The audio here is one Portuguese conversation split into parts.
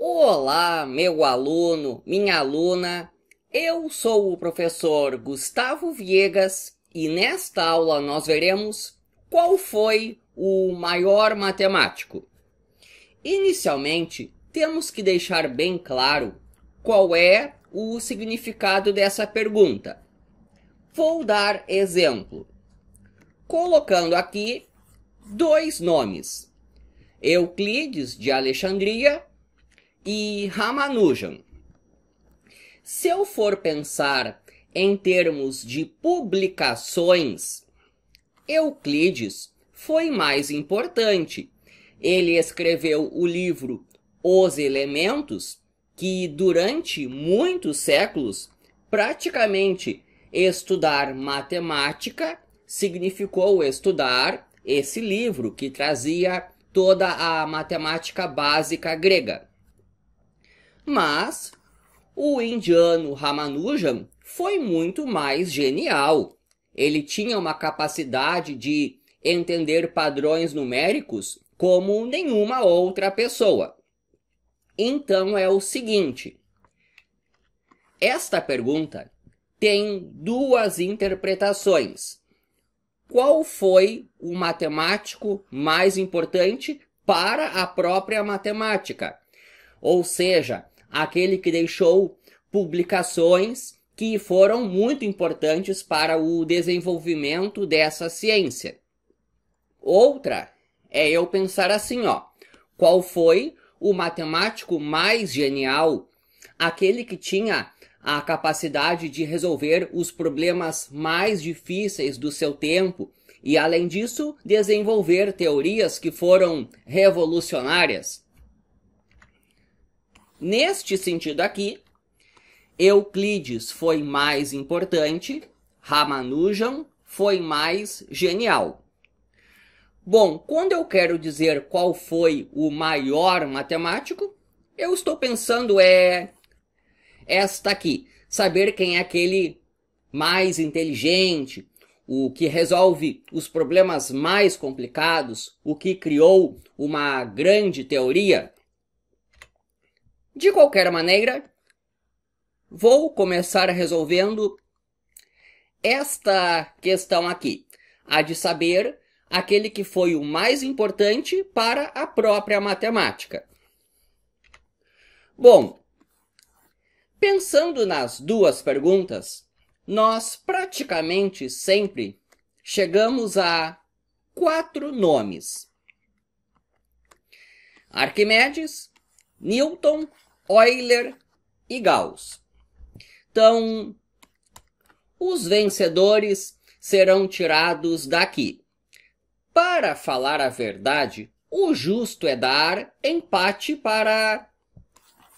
Olá, meu aluno, minha aluna. Eu sou o professor Gustavo Viegas e nesta aula nós veremos qual foi o maior matemático. Inicialmente, temos que deixar bem claro qual é o significado dessa pergunta. Vou dar exemplo, colocando aqui dois nomes: Euclides de Alexandria e Ramanujan. Se eu for pensar em termos de publicações, Euclides foi mais importante. Ele escreveu o livro Os Elementos, que durante muitos séculos, praticamente estudar matemática significou estudar esse livro que trazia toda a matemática básica grega. Mas o indiano Ramanujan foi muito mais genial. Ele tinha uma capacidade de entender padrões numéricos como nenhuma outra pessoa. Então é o seguinte: esta pergunta tem duas interpretações. Qual foi o matemático mais importante para a própria matemática? Ou seja, aquele que deixou publicações que foram muito importantes para o desenvolvimento dessa ciência. Outra é eu pensar assim, ó, qual foi o matemático mais genial, aquele que tinha a capacidade de resolver os problemas mais difíceis do seu tempo e além disso desenvolver teorias que foram revolucionárias. Neste sentido aqui, Euclides foi mais importante, Ramanujan foi mais genial. Bom, quando eu quero dizer qual foi o maior matemático, eu estou pensando é esta aqui, saber quem é aquele mais inteligente, o que resolve os problemas mais complicados, o que criou uma grande teoria. De qualquer maneira, vou começar resolvendo esta questão aqui, a de saber aquele que foi o mais importante para a própria matemática. Bom, pensando nas duas perguntas, nós praticamente sempre chegamos a quatro nomes: Arquimedes, Newton Euler e Gauss. Então, os vencedores serão tirados daqui. Para falar a verdade, o justo é dar empate para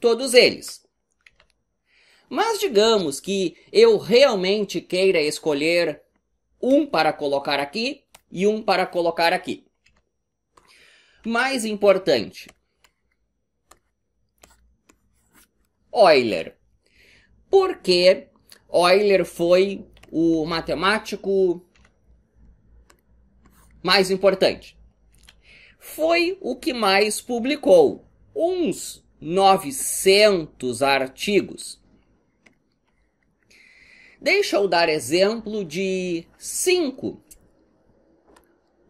todos eles. Mas digamos que eu realmente queira escolher um para colocar aqui e um para colocar aqui. Mais importante, Euler. Porque Euler foi o matemático mais importante. Foi o que mais publicou, uns 900 artigos. Deixa eu dar exemplo de cinco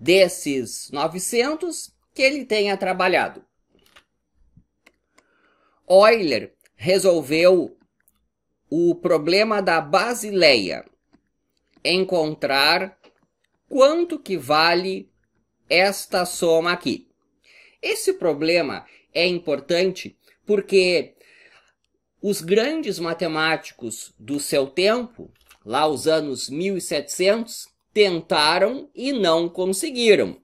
desses 900 que ele tenha trabalhado. Euler resolveu o problema da Basileia, encontrar quanto que vale esta soma aqui. Esse problema é importante porque os grandes matemáticos do seu tempo, lá os anos 1700, tentaram e não conseguiram.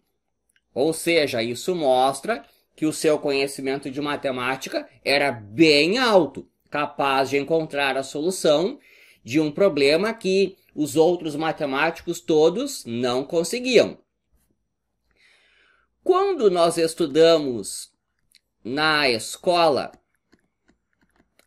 Ou seja, isso mostra que o seu conhecimento de matemática era bem alto, capaz de encontrar a solução de um problema que os outros matemáticos todos não conseguiam. Quando nós estudamos na escola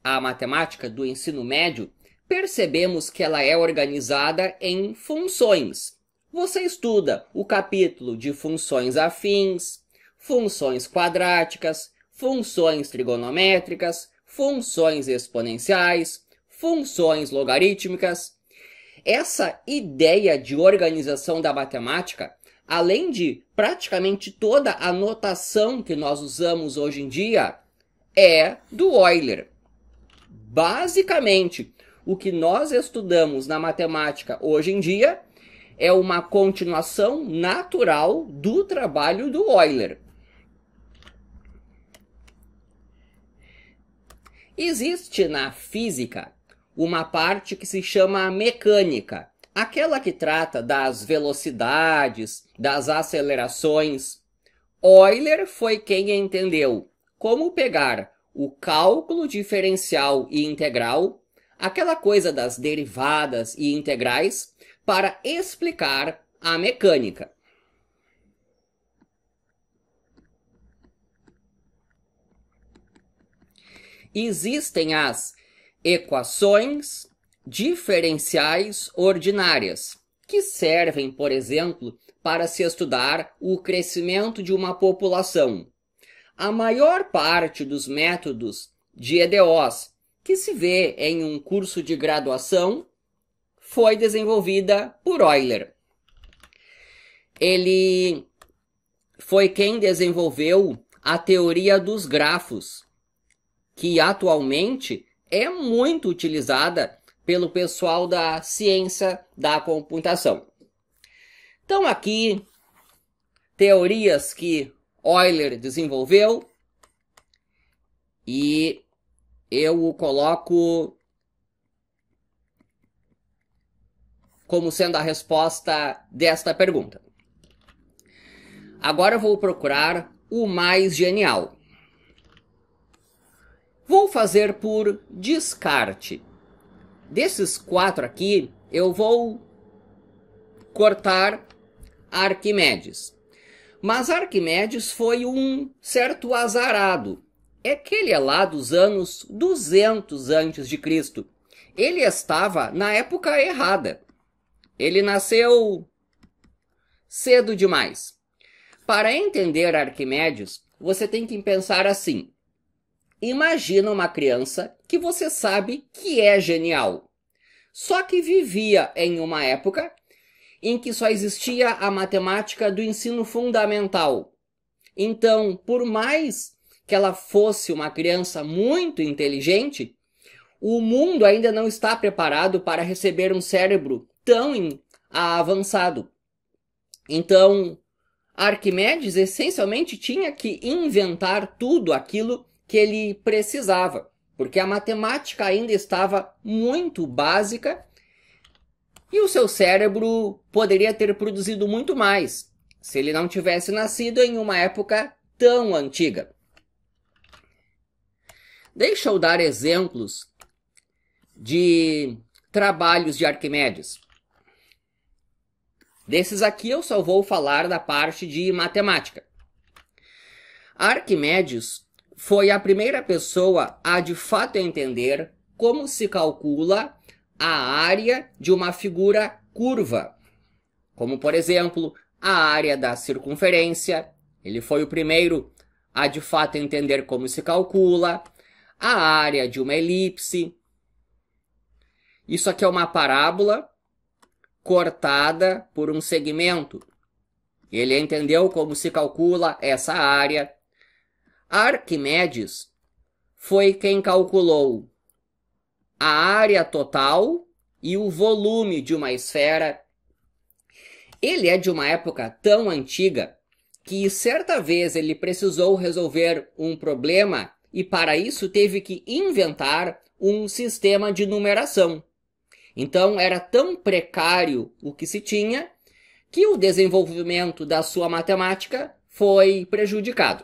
a matemática do ensino médio, percebemos que ela é organizada em funções. Você estuda o capítulo de funções afins, funções quadráticas, funções trigonométricas, funções exponenciais, funções logarítmicas. Essa ideia de organização da matemática, além de praticamente toda a notação que nós usamos hoje em dia, é do Euler. Basicamente, o que nós estudamos na matemática hoje em dia é uma continuação natural do trabalho do Euler. Existe na física uma parte que se chama mecânica, aquela que trata das velocidades, das acelerações. Euler foi quem entendeu como pegar o cálculo diferencial e integral, aquela coisa das derivadas e integrais, para explicar a mecânica. existem as equações diferenciais ordinárias, que servem, por exemplo, para se estudar o crescimento de uma população. A maior parte dos métodos de EDOs que se vê em um curso de graduação foi desenvolvida por Euler. Ele foi quem desenvolveu a teoria dos grafos, que atualmente é muito utilizada pelo pessoal da ciência da computação. Então aqui teorias que Euler desenvolveu e eu o coloco como sendo a resposta desta pergunta. Agora eu vou procurar o mais genial. Vou fazer por descarte. Desses quatro aqui, eu vou cortar Arquimedes. Mas Arquimedes foi um certo azarado. É que ele é lá dos anos 200 antes de Cristo. Ele estava na época errada. Ele nasceu cedo demais. Para entender Arquimedes, você tem que pensar assim: Imagina uma criança que você sabe que é genial, só que vivia em uma época em que só existia a matemática do ensino fundamental. Então, por mais que ela fosse uma criança muito inteligente, o mundo ainda não está preparado para receber um cérebro tão avançado. Então, Arquimedes essencialmente tinha que inventar tudo aquilo que ele precisava, porque a matemática ainda estava muito básica e o seu cérebro poderia ter produzido muito mais se ele não tivesse nascido em uma época tão antiga. Deixa eu dar exemplos de trabalhos de Arquimedes. Desses aqui eu só vou falar da parte de matemática. Arquimedes foi a primeira pessoa a de fato entender como se calcula a área de uma figura curva. Como, por exemplo, a área da circunferência. Ele foi o primeiro a de fato entender como se calcula a área de uma elipse. Isso aqui é uma parábola cortada por um segmento. Ele entendeu como se calcula essa área. Arquimedes foi quem calculou a área total e o volume de uma esfera. Ele é de uma época tão antiga que certa vez ele precisou resolver um problema e para isso teve que inventar um sistema de numeração. Então era tão precário o que se tinha que o desenvolvimento da sua matemática foi prejudicado.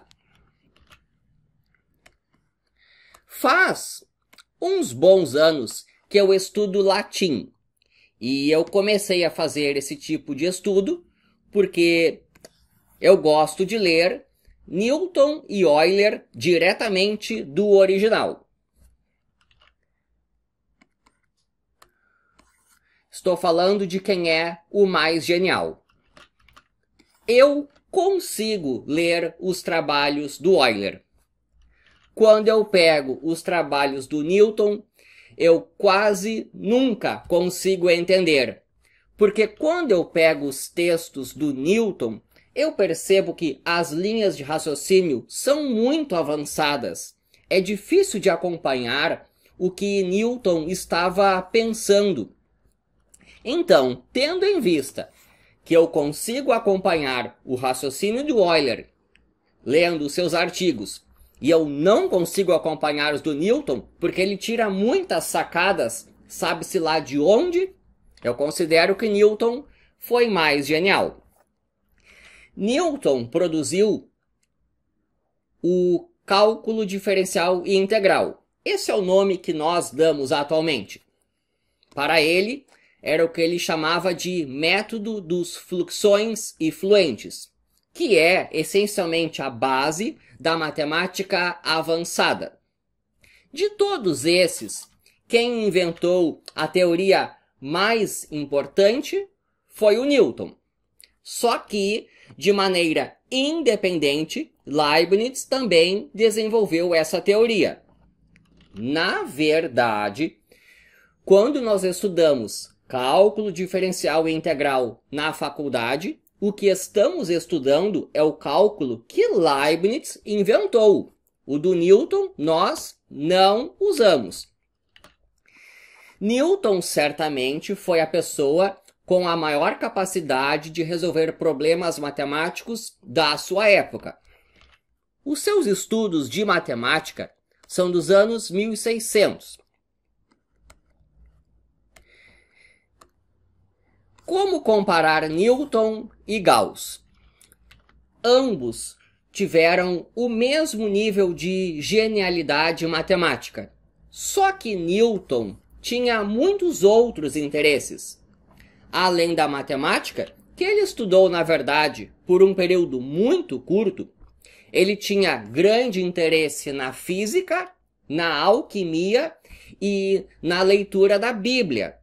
Faz uns bons anos que eu estudo latim. E eu comecei a fazer esse tipo de estudo porque eu gosto de ler Newton e Euler diretamente do original. Estou falando de quem é o mais genial. Eu consigo ler os trabalhos do Euler. Quando eu pego os trabalhos do Newton, eu quase nunca consigo entender. Porque quando eu pego os textos do Newton, eu percebo que as linhas de raciocínio são muito avançadas. É difícil de acompanhar o que Newton estava pensando. Então, tendo em vista que eu consigo acompanhar o raciocínio de Euler lendo seus artigos e eu não consigo acompanhar os do Newton, porque ele tira muitas sacadas, sabe-se lá de onde. Eu considero que Newton foi mais genial. Newton produziu o cálculo diferencial e integral. Esse é o nome que nós damos atualmente. Para ele, era o que ele chamava de método dos fluxões e fluentes que é essencialmente a base da matemática avançada. De todos esses, quem inventou a teoria mais importante foi o Newton. Só que, de maneira independente, Leibniz também desenvolveu essa teoria. Na verdade, quando nós estudamos cálculo diferencial e integral na faculdade, o que estamos estudando é o cálculo que Leibniz inventou. O do Newton nós não usamos. Newton certamente foi a pessoa com a maior capacidade de resolver problemas matemáticos da sua época. Os seus estudos de matemática são dos anos 1600 Como comparar Newton e Gauss? Ambos tiveram o mesmo nível de genialidade matemática, só que Newton tinha muitos outros interesses. Além da matemática, que ele estudou, na verdade, por um período muito curto, ele tinha grande interesse na física, na alquimia e na leitura da Bíblia.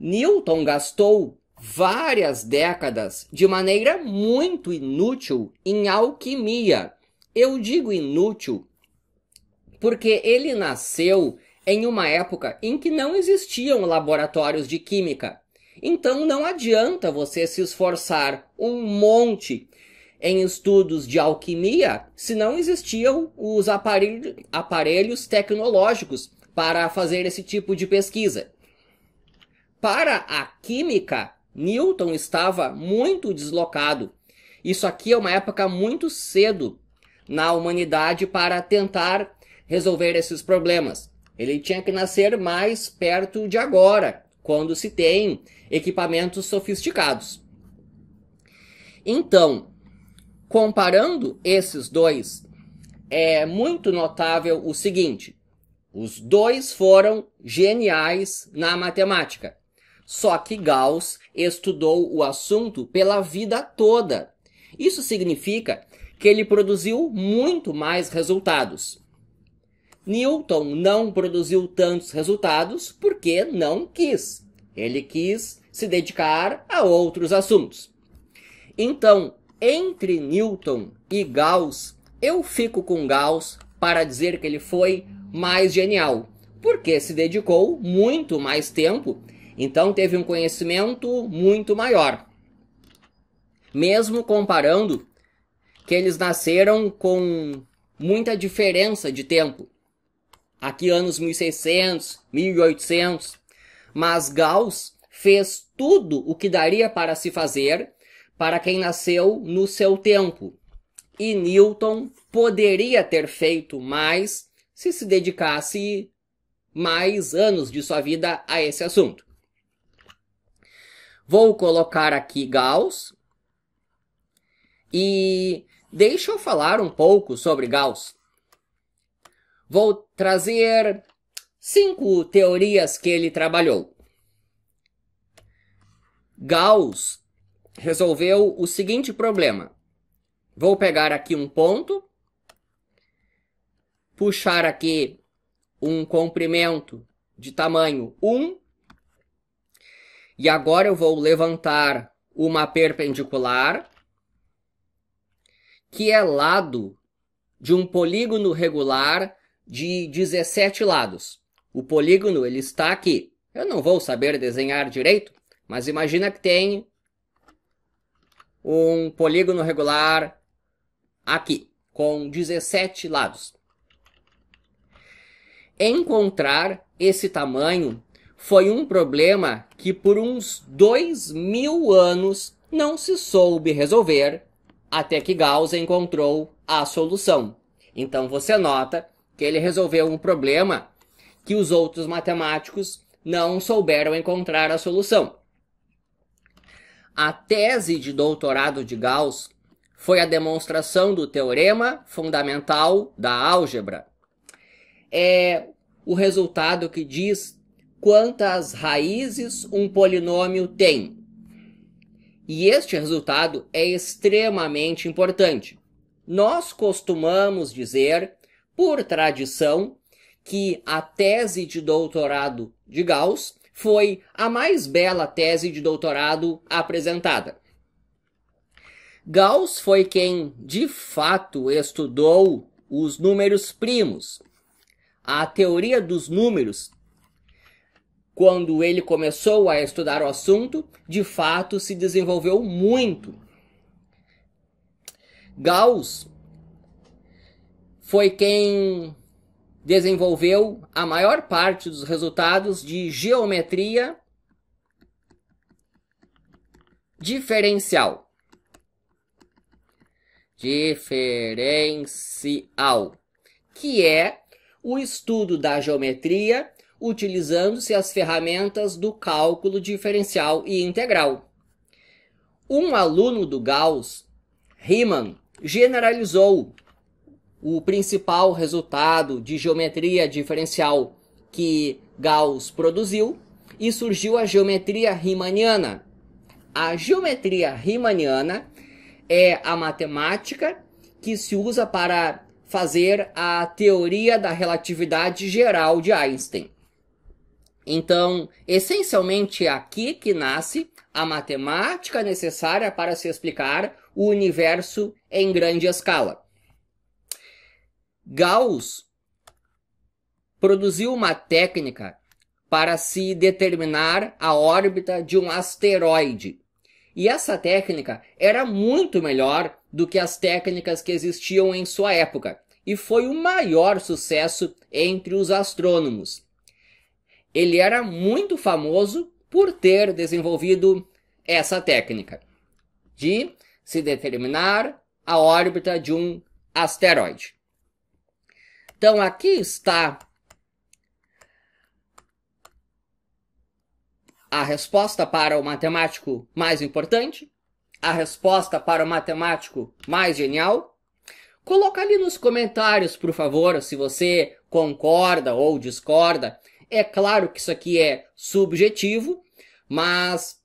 Newton gastou várias décadas de maneira muito inútil em alquimia. Eu digo inútil porque ele nasceu em uma época em que não existiam laboratórios de química. Então não adianta você se esforçar um monte em estudos de alquimia se não existiam os aparelhos tecnológicos para fazer esse tipo de pesquisa. Para a química, Newton estava muito deslocado. Isso aqui é uma época muito cedo na humanidade para tentar resolver esses problemas. Ele tinha que nascer mais perto de agora, quando se tem equipamentos sofisticados. Então, comparando esses dois, é muito notável o seguinte: os dois foram geniais na matemática. Só que Gauss estudou o assunto pela vida toda. Isso significa que ele produziu muito mais resultados. Newton não produziu tantos resultados porque não quis. Ele quis se dedicar a outros assuntos. Então, entre Newton e Gauss, eu fico com Gauss para dizer que ele foi mais genial, porque se dedicou muito mais tempo então teve um conhecimento muito maior. Mesmo comparando que eles nasceram com muita diferença de tempo. Aqui anos 1600, 1800. Mas Gauss fez tudo o que daria para se fazer para quem nasceu no seu tempo. E Newton poderia ter feito mais se se dedicasse mais anos de sua vida a esse assunto. Vou colocar aqui Gauss. E deixa eu falar um pouco sobre Gauss. Vou trazer cinco teorias que ele trabalhou. Gauss resolveu o seguinte problema. Vou pegar aqui um ponto, puxar aqui um comprimento de tamanho 1 e agora eu vou levantar uma perpendicular que é lado de um polígono regular de 17 lados. O polígono ele está aqui. Eu não vou saber desenhar direito, mas imagina que tem um polígono regular aqui, com 17 lados. Encontrar esse tamanho foi um problema que por uns dois mil anos não se soube resolver, até que Gauss encontrou a solução. Então você nota que ele resolveu um problema que os outros matemáticos não souberam encontrar a solução. A tese de doutorado de Gauss foi a demonstração do teorema fundamental da álgebra. É o resultado que diz quantas raízes um polinômio tem. E este resultado é extremamente importante. Nós costumamos dizer, por tradição, que a tese de doutorado de Gauss foi a mais bela tese de doutorado apresentada. Gauss foi quem, de fato, estudou os números primos. A teoria dos números quando ele começou a estudar o assunto, de fato se desenvolveu muito. Gauss foi quem desenvolveu a maior parte dos resultados de geometria diferencial. Diferencial, que é o estudo da geometria utilizando-se as ferramentas do cálculo diferencial e integral. Um aluno do Gauss, Riemann, generalizou o principal resultado de geometria diferencial que Gauss produziu e surgiu a geometria riemanniana. A geometria riemanniana é a matemática que se usa para fazer a teoria da relatividade geral de Einstein. Então, essencialmente é aqui que nasce a matemática necessária para se explicar o universo em grande escala. Gauss produziu uma técnica para se determinar a órbita de um asteroide. E essa técnica era muito melhor do que as técnicas que existiam em sua época e foi o maior sucesso entre os astrônomos ele era muito famoso por ter desenvolvido essa técnica de se determinar a órbita de um asteroide. Então aqui está a resposta para o matemático mais importante, a resposta para o matemático mais genial. Coloca ali nos comentários, por favor, se você concorda ou discorda é claro que isso aqui é subjetivo, mas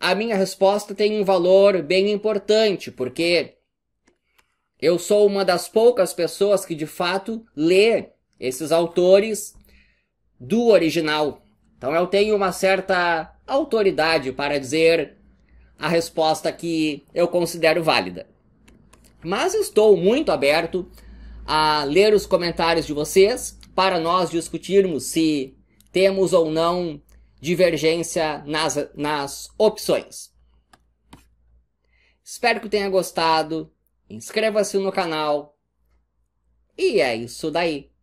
a minha resposta tem um valor bem importante, porque eu sou uma das poucas pessoas que de fato lê esses autores do original. Então eu tenho uma certa autoridade para dizer a resposta que eu considero válida. Mas estou muito aberto a ler os comentários de vocês para nós discutirmos se temos ou não divergência nas, nas opções. Espero que tenha gostado. Inscreva-se no canal. E é isso daí.